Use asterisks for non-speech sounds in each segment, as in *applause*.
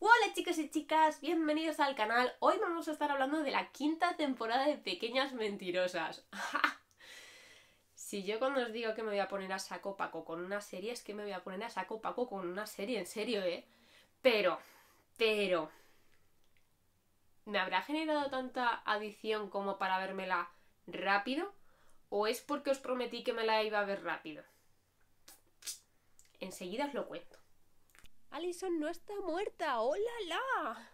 Hola chicos y chicas, bienvenidos al canal. Hoy vamos a estar hablando de la quinta temporada de Pequeñas Mentirosas. *laughs* si yo cuando os digo que me voy a poner a saco paco con una serie, es que me voy a poner a saco paco con una serie, en serio, ¿eh? Pero, pero... ¿Me habrá generado tanta adicción como para vérmela rápido? ¿O es porque os prometí que me la iba a ver rápido? Enseguida os lo cuento. Alison no está muerta. ¡Hola, la!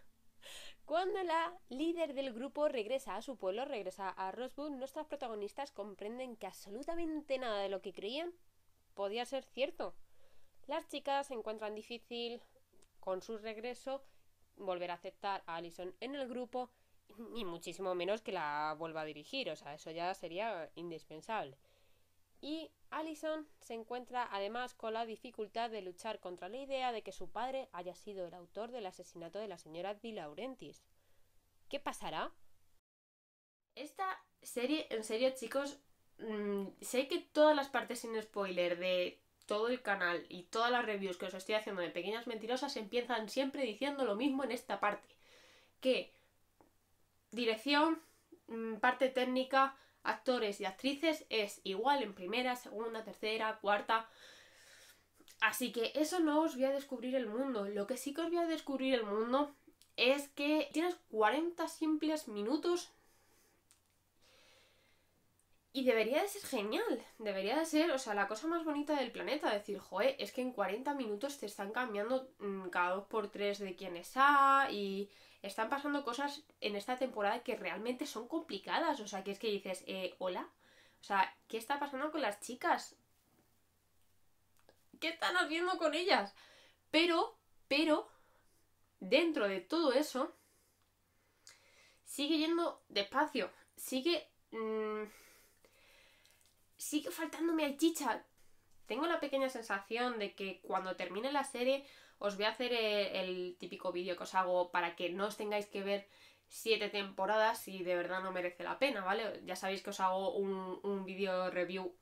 Cuando la líder del grupo regresa a su pueblo, regresa a Rosewood, nuestras protagonistas comprenden que absolutamente nada de lo que creían podía ser cierto. Las chicas se encuentran difícil con su regreso volver a aceptar a Allison en el grupo y muchísimo menos que la vuelva a dirigir, o sea, eso ya sería indispensable y Allison se encuentra además con la dificultad de luchar contra la idea de que su padre haya sido el autor del asesinato de la señora Di Laurentiis. ¿Qué pasará? Esta serie, en serio chicos, mm, sé que todas las partes sin spoiler de todo el canal y todas las reviews que os estoy haciendo de Pequeñas Mentirosas empiezan siempre diciendo lo mismo en esta parte. Que dirección, mm, parte técnica, actores y actrices es igual en primera, segunda, tercera, cuarta. Así que eso no os voy a descubrir el mundo. Lo que sí que os voy a descubrir el mundo es que tienes 40 simples minutos y debería de ser genial, debería de ser, o sea, la cosa más bonita del planeta, decir, joe, es que en 40 minutos te están cambiando mm, cada dos por tres de quién es A y están pasando cosas en esta temporada que realmente son complicadas. O sea, que es que dices, eh, hola. O sea, ¿qué está pasando con las chicas? ¿Qué están haciendo con ellas? Pero, pero, dentro de todo eso, sigue yendo despacio. Sigue. Mm, sigue faltándome al chicha. Tengo la pequeña sensación de que cuando termine la serie os voy a hacer eh, el, típico vídeo que os hago para que no os tengáis que ver siete temporadas si de verdad no merece la pena, ¿vale? Ya sabéis que os hago un, un vídeo review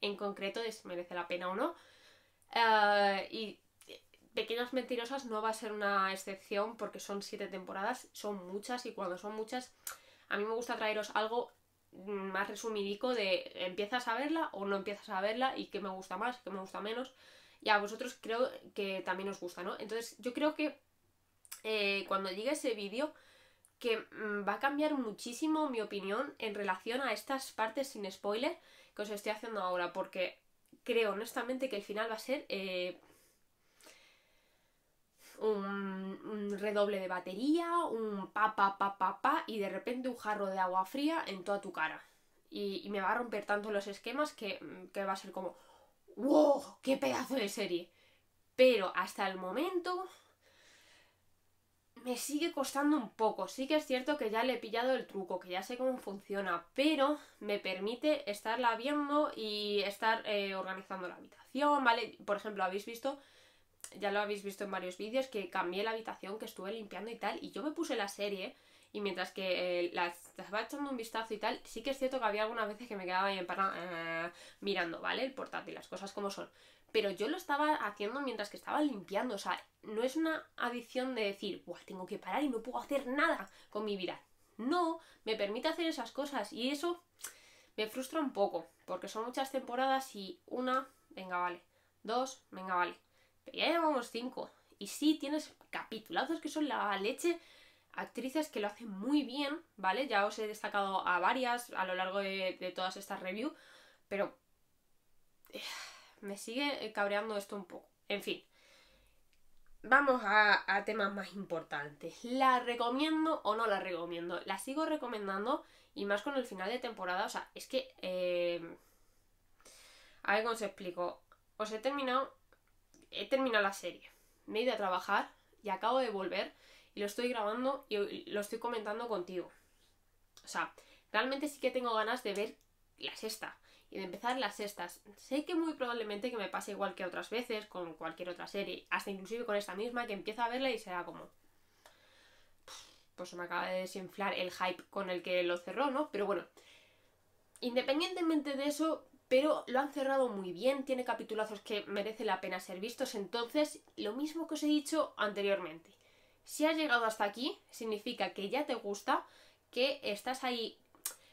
en concreto de si merece la pena o no. Eh, y eh, Pequeñas Mentirosas no va a ser una excepción porque son siete temporadas, son muchas y cuando son muchas a mí me gusta traeros algo más resumidico de empiezas a verla o no empiezas a verla y qué me gusta más, qué me gusta menos y a vosotros creo que también os gusta, ¿no? Entonces yo creo que eh, cuando llegue ese vídeo que mm, va a cambiar muchísimo mi opinión en relación a estas partes sin spoiler que os estoy haciendo ahora, porque creo honestamente que el final va a ser eh, un, redoble de batería, un pa pa pa pa pa y de repente un jarro de agua fría en toda tu cara. Y, me va a romper tanto los esquemas que mm, va a ser como, ¡wow! ¡Qué pedazo de serie! Pero hasta el momento me sigue costando un poco. Sí que es cierto que ya le he pillado el truco, que ya sé cómo funciona, pero me permite estarla viendo y estar eh, organizando la habitación, ¿vale? Por ejemplo, habéis visto, ya lo habéis visto en varios vídeos, que cambié la habitación, que estuve limpiando y tal, y yo me puse la serie y mientras que eh, las, estaba echando un vistazo y tal, sí que es cierto que había algunas veces que me quedaba ahí ah, mirando, ¿vale? El portátil, las cosas como son. Pero yo lo estaba haciendo mientras que estaba limpiando. O sea, no es una adicción de decir, Buah, tengo que parar y no puedo hacer nada con mi vida. No, me permite hacer esas cosas. Y eso me frustra un poco, porque son muchas temporadas y una, venga, vale. Dos, venga, vale. Pero ya llevamos cinco. Y sí, tienes capitulazos que son la leche actrices que lo hacen muy bien, ¿vale? Ya os he destacado a varias a lo largo de, todas estas reviews, pero eh, me sigue eh, cabreando esto un poco. En fin, vamos a, temas más importantes. ¿La recomiendo o no la recomiendo? La sigo recomendando y más con el final de temporada. O sea, es que... Eh, a ver cómo os explico. Os he terminado... He terminado la serie. Me he ido a trabajar y acabo de volver y lo estoy grabando y lo estoy comentando contigo. O sea, realmente sí que tengo ganas de ver la sexta y de empezar las sextas. Sé que muy probablemente que me pase igual que otras veces con cualquier otra serie, hasta inclusive con esta misma que empieza a verla y será como pues me acaba de desinflar el hype con el que lo cerró, ¿no? Pero bueno, independientemente de eso, pero lo han cerrado muy bien, tiene capitulazos que merece la pena ser vistos, entonces lo mismo que os he dicho anteriormente. Si has llegado hasta aquí, significa que ya te gusta, que estás ahí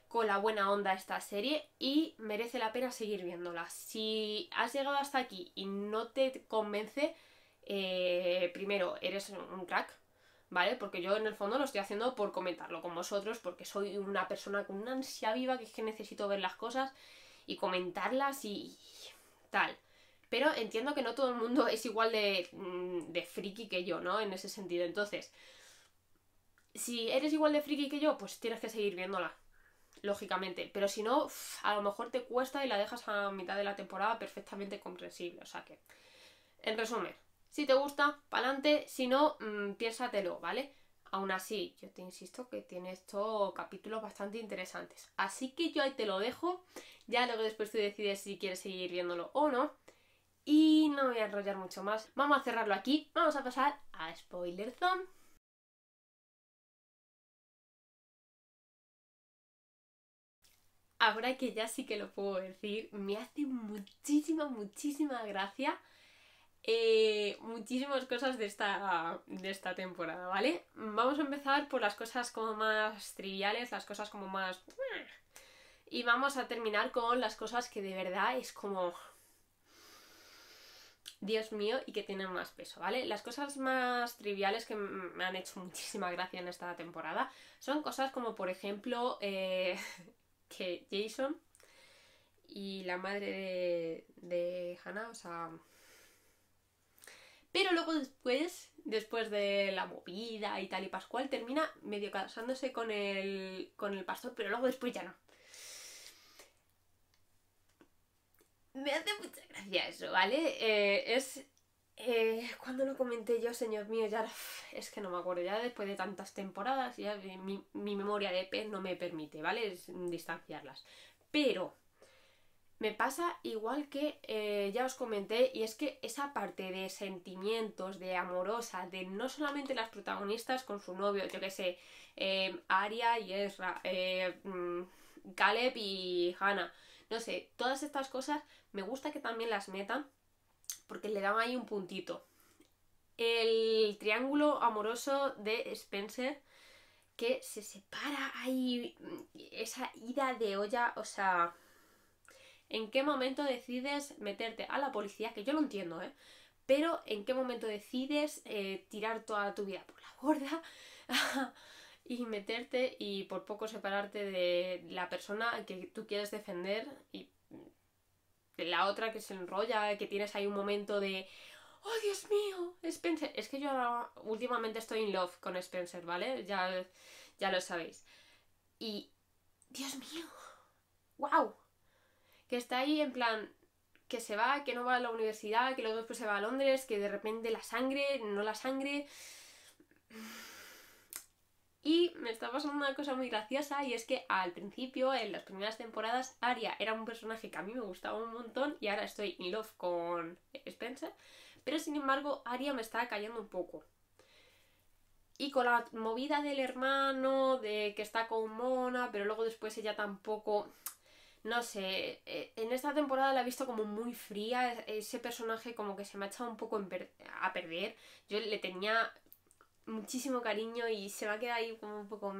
con la buena onda esta serie y merece la pena seguir viéndola. Si has llegado hasta aquí y no te convence, eh, primero, eres un crack, ¿vale? Porque yo en el fondo lo estoy haciendo por comentarlo con vosotros, porque soy una persona con una ansia viva que es que necesito ver las cosas y comentarlas y tal. Pero entiendo que no todo el mundo es igual mm, de, friki que yo, ¿no? En ese sentido. Entonces, si eres igual de friki que yo, pues tienes que seguir viéndola, lógicamente. Pero si no, a lo mejor te cuesta y la dejas a mitad de la temporada perfectamente comprensible. O sea que, en resumen, si te gusta, pa'lante, si no, mm, piénsatelo, ¿vale? Aún así, yo te insisto que tiene estos capítulos bastante interesantes. Así que yo ahí te lo dejo. Ya luego después tú decides si quieres seguir viéndolo o no. Y no voy a enrollar mucho más. Vamos a cerrarlo aquí. Vamos a pasar a Spoiler Zone. Ahora que ya sí que lo puedo decir, me hace muchísima, muchísima gracia eh, muchísimas cosas de esta, de esta temporada, ¿vale? Vamos a empezar por las cosas como más triviales, las cosas como más... Y vamos a terminar con las cosas que de verdad es como Dios mío, y que tienen más peso, ¿vale? Las cosas más triviales que me han hecho muchísima gracia en esta temporada son cosas como, por ejemplo, eh, *laughs* que Jason y la madre de, de Hannah, o sea... Pero luego después, después de la movida y tal y Pascual, termina medio casándose con el, con el pastor, pero luego después ya no. Me hace mucha gracia eso, ¿vale? Eh, es. Eh, cuando lo comenté yo, señor mío, ya es que no me acuerdo, ya después de tantas temporadas, ya mi, mi memoria de pez no me permite, ¿vale? Es distanciarlas. Pero me pasa igual que eh, ya os comenté, y es que esa parte de sentimientos, de amorosa, de no solamente las protagonistas con su novio, yo que sé, eh, Aria y Ezra, eh, mm, Caleb y Hannah, no sé, todas estas cosas me gusta que también las metan porque le dan ahí un puntito. El triángulo amoroso de Spencer que se separa ahí, mm, esa ida de olla, o sea, ¿en qué momento decides meterte a la policía? Que yo lo entiendo, ¿eh? Pero ¿en qué momento decides eh, tirar toda tu vida por la borda? *laughs* y meterte y por poco separarte de la persona que tú quieres defender y de la otra que se enrolla, que tienes ahí un momento de ¡Oh, Dios mío! Spencer. Es que yo últimamente estoy in love con Spencer, ¿vale? Ya, ya lo sabéis. Y. ¡Dios mío! ¡Wow! Que está ahí en plan. Que se va, que no va a la universidad, que luego después se va a Londres, que de repente la sangre, no la sangre. Y me está pasando una cosa muy graciosa y es que al principio, en las primeras temporadas, Aria era un personaje que a mí me gustaba un montón y ahora estoy in love con Spencer, pero sin embargo Aria me está cayendo un poco. Y con la movida del hermano, de que está con Mona, pero luego después ella tampoco... No sé, eh, en esta temporada la he visto como muy fría, e-, ese personaje como que se me ha echado un poco a perder. Yo le tenía muchísimo cariño y se va a quedar ahí como un poco...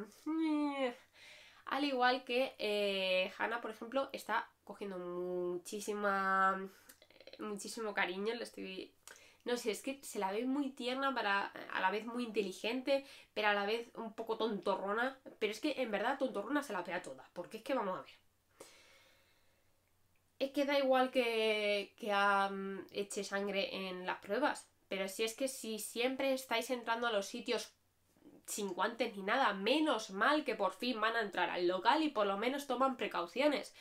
Al igual que eh, Hannah, por ejemplo, está cogiendo muchísima, eh, muchísimo cariño, le estoy... No sé, es que se la ve muy tierna, para, a la vez muy inteligente, pero a la vez un poco tontorrona. Pero es que en verdad tontorrona se la pega toda, porque es que vamos a ver. Es que da igual que, que eche sangre en las pruebas. Pero si es que si siempre estáis entrando a los sitios sin guantes ni nada, menos mal que por fin van a entrar al local y por lo menos toman precauciones.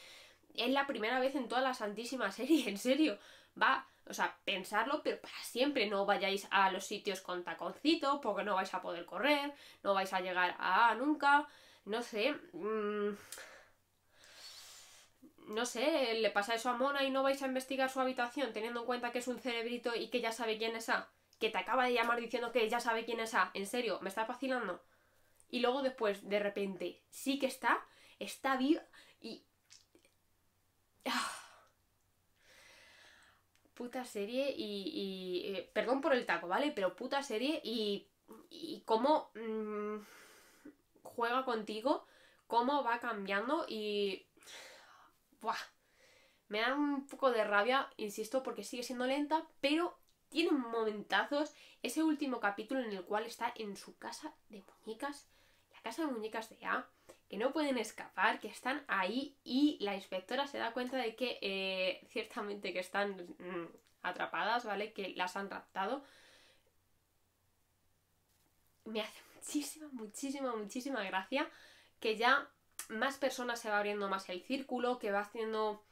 Es la primera vez en toda la santísima serie, en serio. Va, o sea, pensarlo, pero para siempre no vayáis a los sitios con taconcito, porque no vais a poder correr, no vais a llegar a nunca, no sé. Mm, no sé, le pasa eso a Mona y no vais a investigar su habitación teniendo en cuenta que es un cerebrito y que ya sabe quién es A, que te acaba de llamar diciendo que ya sabe quién es A, en serio, me está vacilando. Y luego después, de repente, sí que está, está viva y... Ah. Puta serie y... Eh, perdón por el taco, ¿vale? Pero puta serie y... Y cómo... Mm, juega contigo, cómo va cambiando y me da un poco de rabia, insisto, porque sigue siendo lenta, pero tiene momentazos. Ese último capítulo en el cual está en su casa de muñecas, la casa de muñecas de A, que no pueden escapar, que están ahí y la inspectora se da cuenta de que eh, ciertamente que están mm, atrapadas, ¿vale? Que las han raptado. Me hace muchísima, muchísima, muchísima gracia que ya más personas se va abriendo más el círculo, que va haciendo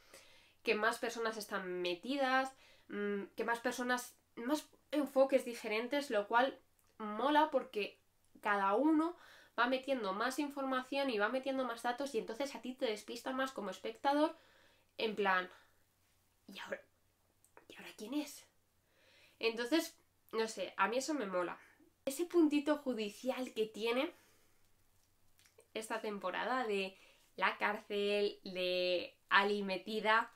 que más personas están metidas, mm, que más personas, más enfoques diferentes, lo cual mola porque cada uno va metiendo más información y va metiendo más datos y entonces a ti te despista más como espectador en plan, ¿y ahora, ¿y ahora quién es? Entonces, no sé, a mí eso me mola. Ese puntito judicial que tiene esta temporada de la cárcel, de Ali metida,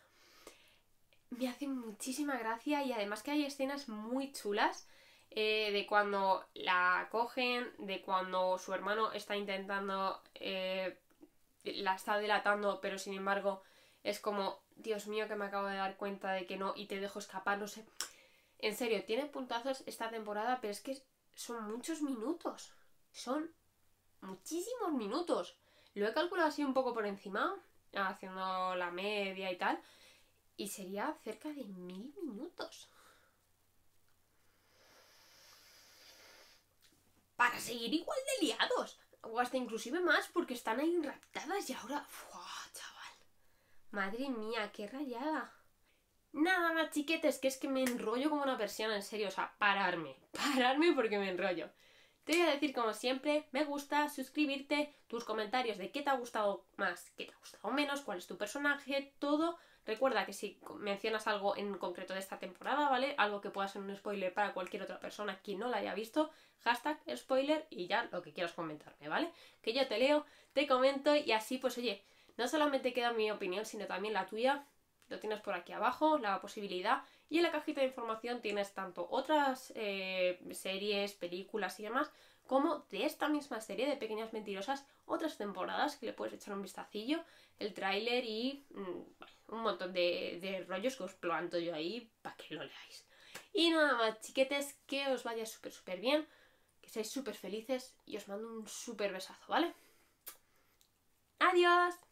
me hace muchísima gracia y además que hay escenas muy chulas eh, de cuando la cogen, de cuando su hermano está intentando, eh, la está delatando, pero sin embargo es como, Dios mío, que me acabo de dar cuenta de que no y te dejo escapar, no sé. En serio, tiene puntazos esta temporada, pero es que son muchos minutos. Son muchísimos minutos. Lo he calculado así un poco por encima, haciendo la media y tal, y sería cerca de mil minutos. Para seguir igual de liados, o hasta inclusive más, porque están ahí raptadas y ahora... ¡Fua, chaval! Madre mía, qué rayada. Nada más, chiquetes, que es que me enrollo como una persiana, en serio, o sea, pararme, *laughs* pararme porque me enrollo. Te voy a decir como siempre, me gusta, suscribirte, tus comentarios de qué te ha gustado más, qué te ha gustado menos, cuál es tu personaje, todo. Recuerda que si mencionas algo en concreto de esta temporada, ¿vale? Algo que pueda ser un spoiler para cualquier otra persona que no la haya visto, hashtag spoiler y ya lo que quieras comentarme, ¿vale? Que yo te leo, te comento y así pues oye, no solamente queda mi opinión, sino también la tuya lo tienes por aquí abajo, la posibilidad. Y en la cajita de información tienes tanto otras eh, series, películas y demás, como de esta misma serie de Pequeñas Mentirosas, otras temporadas que le puedes echar un vistacillo, el tráiler y mm, un montón de, de rollos que os planto yo ahí para que lo leáis. Y nada más, chiquetes, que os vaya súper, súper bien, que seáis súper felices y os mando un súper besazo, ¿vale? ¡Adiós!